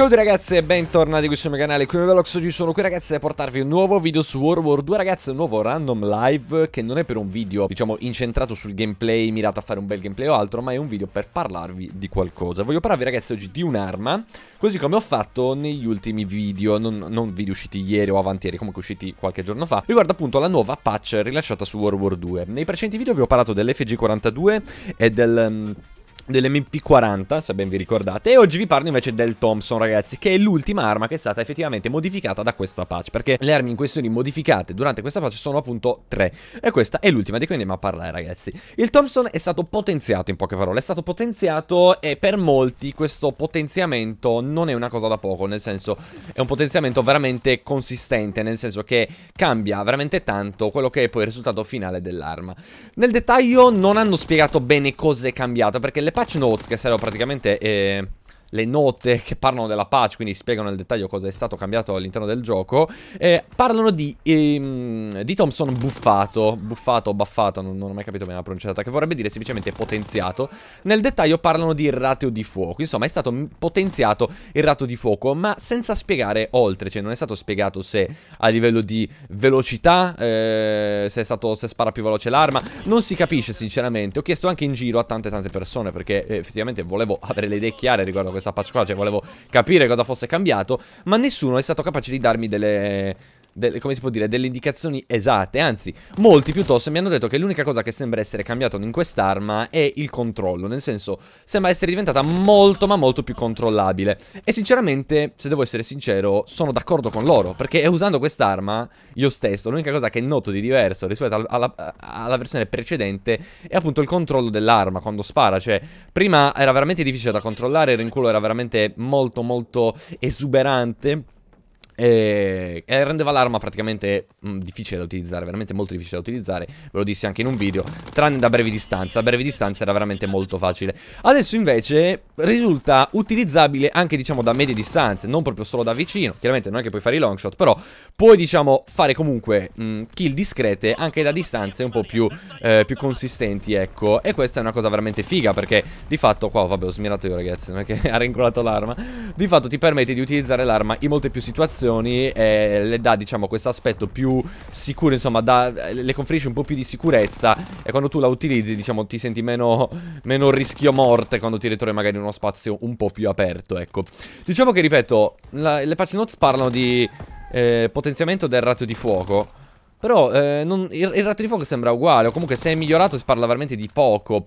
Ciao a tutti ragazzi e bentornati qui sul mio canale, qui Velox, oggi sono qui ragazzi a portarvi un nuovo video su World War 2 ragazzi, un nuovo random live che non è per un video diciamo incentrato sul gameplay, mirato a fare un bel gameplay o altro, ma è un video per parlarvi di qualcosa. Voglio parlarvi ragazzi oggi di un'arma, così come ho fatto negli ultimi video, non, non video usciti ieri o avanti ieri, comunque usciti qualche giorno fa, riguardo appunto la nuova patch rilasciata su World War 2. Nei precedenti video vi ho parlato dell'FG42 e del... Mm, dell'MP40, se ben vi ricordate, e oggi vi parlo invece del Thompson, ragazzi, che è l'ultima arma che è stata effettivamente modificata da questa patch, perché le armi in questione modificate durante questa patch sono appunto tre, e questa è l'ultima di cui andiamo a parlare, ragazzi. Il Thompson è stato potenziato, in poche parole, è stato potenziato e per molti questo potenziamento non è una cosa da poco, nel senso è un potenziamento veramente consistente, nel senso che cambia veramente tanto quello che è poi il risultato finale dell'arma. Nel dettaglio non hanno spiegato bene cosa è cambiato, perché le patch notes che sarebbero praticamente eh, le note che parlano della patch, quindi spiegano nel dettaglio cosa è stato cambiato all'interno del gioco, eh, parlano di, ehm, di, Thompson buffato, buffato o buffato, non, non, ho mai capito bene la pronunciata, che vorrebbe dire semplicemente potenziato. Nel dettaglio parlano di rateo di fuoco, insomma è stato potenziato il rateo di fuoco, ma senza spiegare oltre, cioè non è stato spiegato se a livello di velocità, eh, se, stato, se spara più veloce l'arma, non si capisce sinceramente. Ho chiesto anche in giro a tante tante persone perché eh, effettivamente volevo avere le idee chiare riguardo a questo questa patch qua, cioè volevo capire cosa fosse cambiato, ma nessuno è stato capace di darmi delle delle, come si può dire, delle indicazioni esatte, anzi molti piuttosto mi hanno detto che l'unica cosa che sembra essere cambiata in quest'arma è il controllo, nel senso sembra essere diventata molto ma molto più controllabile e sinceramente, se devo essere sincero, sono d'accordo con loro, perché usando quest'arma io stesso, l'unica cosa che noto di diverso rispetto al, alla, alla versione precedente è appunto il controllo dell'arma quando spara, cioè prima era veramente difficile da controllare, il rinculo era veramente molto molto esuberante e, eh, e eh, rendeva l'arma praticamente mh, mm, difficile da utilizzare, veramente molto difficile da utilizzare, ve lo dissi anche in un video, tranne da breve distanza, a breve distanza era veramente molto facile. Adesso invece risulta utilizzabile anche diciamo da medie distanze, non proprio solo da vicino. Chiaramente non è che puoi fare i long shot, però puoi diciamo fare comunque mh, mm, kill discrete anche da distanze un po' più, eh, più, consistenti, ecco. E questa è una cosa veramente figa perché di fatto qua, vabbè, ho smirato io ragazzi, non è che ha rincolato l'arma. Di fatto ti permette di utilizzare l'arma in molte più situazioni e le dà diciamo questo aspetto più sicuro, insomma, da, le conferisce un po' più di sicurezza e quando tu la utilizzi diciamo ti senti meno, meno rischio morte quando ti ritrovi magari in uno uno spazio un po' più aperto, ecco. Diciamo che, ripeto, la, le patch notes parlano di eh, potenziamento del ratio di fuoco. Però eh, non, il, il ratio di fuoco sembra uguale, o comunque se è migliorato si parla veramente di poco.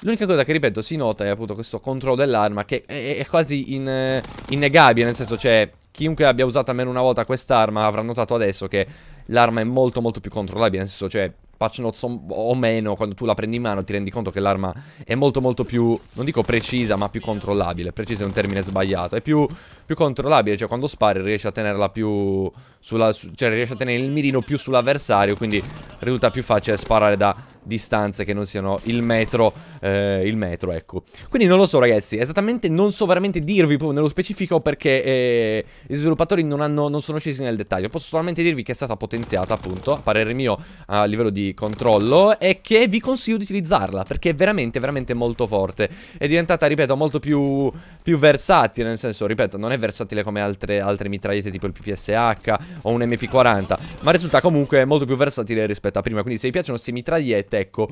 L'unica cosa che ripeto si nota è appunto questo controllo dell'arma che è, è quasi in, eh, innegabile, nel senso cioè chiunque abbia usato almeno una volta quest'arma avrà notato adesso che l'arma è molto molto più controllabile, nel senso cioè patch notes o, meno, quando tu la prendi in mano ti rendi conto che l'arma è molto molto più, non dico precisa, ma più controllabile. Precisa è un termine sbagliato, è più, più controllabile, cioè quando spari riesci a tenerla più... Sulla, cioè riesci a tenere il mirino più sull'avversario, quindi risulta più facile sparare da distanze che non siano il metro, eh, il metro, ecco. Quindi non lo so ragazzi, esattamente non so veramente dirvi proprio nello specifico perché eh, gli sviluppatori non, hanno, non sono scesi nel dettaglio, posso solamente dirvi che è stata potenziata appunto, a parere mio, a livello di controllo e che vi consiglio di utilizzarla perché è veramente, veramente molto forte. È diventata, ripeto, molto più, più versatile, nel senso, ripeto, non è versatile come altre, altre mitragliette tipo il PPSH o un MP40, ma risulta comunque molto più versatile rispetto a prima, quindi se vi piacciono queste mitragliette ecco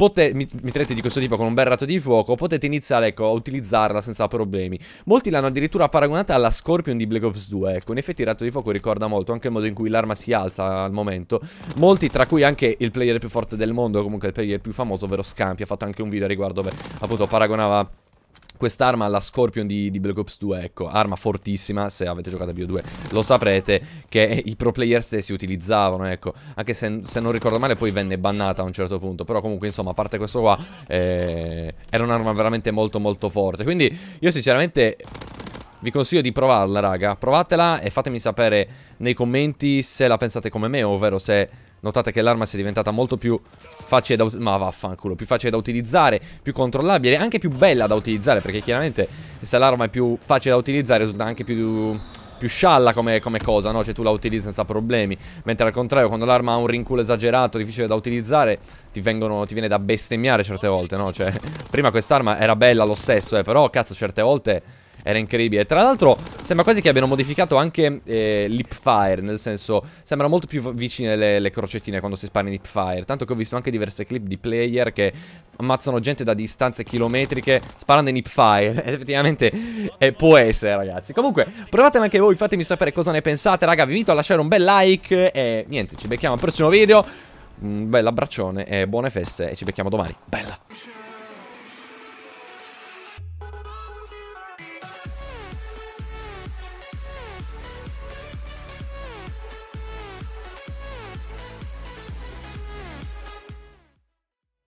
Potete, mitrette di questo tipo con un bel ratto di fuoco, potete iniziare ecco, a utilizzarla senza problemi. Molti l'hanno addirittura paragonata alla Scorpion di Black Ops 2, ecco, in effetti il ratto di fuoco ricorda molto anche il modo in cui l'arma si alza al momento. Molti, tra cui anche il player più forte del mondo, comunque il player più famoso, ovvero Scampi, ha fatto anche un video a riguardo dove appunto paragonava quest'arma, la Scorpion di, di, Black Ops 2, ecco, arma fortissima, se avete giocato a BO2 lo saprete, che i pro player stessi utilizzavano, ecco, anche se, se non ricordo male poi venne bannata a un certo punto, però comunque insomma, a parte questo qua, eh, era un'arma veramente molto molto forte, quindi io sinceramente vi consiglio di provarla raga Provatela e fatemi sapere nei commenti se la pensate come me Ovvero se Notate che l'arma si è diventata molto più facile da utilizzare. Ma vaffanculo, più facile da utilizzare, più controllabile, anche più bella da utilizzare. Perché chiaramente se l'arma è più facile da utilizzare, risulta anche più più scialla come, come, cosa, no? Cioè tu la utilizzi senza problemi. Mentre al contrario, quando l'arma ha un rinculo esagerato, difficile da utilizzare, ti, vengono, ti viene da bestemmiare certe volte, no? Cioè, prima quest'arma era bella lo stesso, eh, però cazzo, certe volte era incredibile. Tra l'altro sembra quasi che abbiano modificato anche eh, l'hipfire, nel senso sembrano molto più vicine le, le crocettine quando si spara in hipfire, tanto che ho visto anche diverse clip di player che ammazzano gente da distanze chilometriche sparando in hipfire. Effettivamente eh, può essere ragazzi. Comunque provatemi anche voi, fatemi sapere cosa ne pensate raga, vi invito a lasciare un bel like e niente, ci becchiamo al prossimo video. Un bel abbraccione e buone feste e ci becchiamo domani. Bella!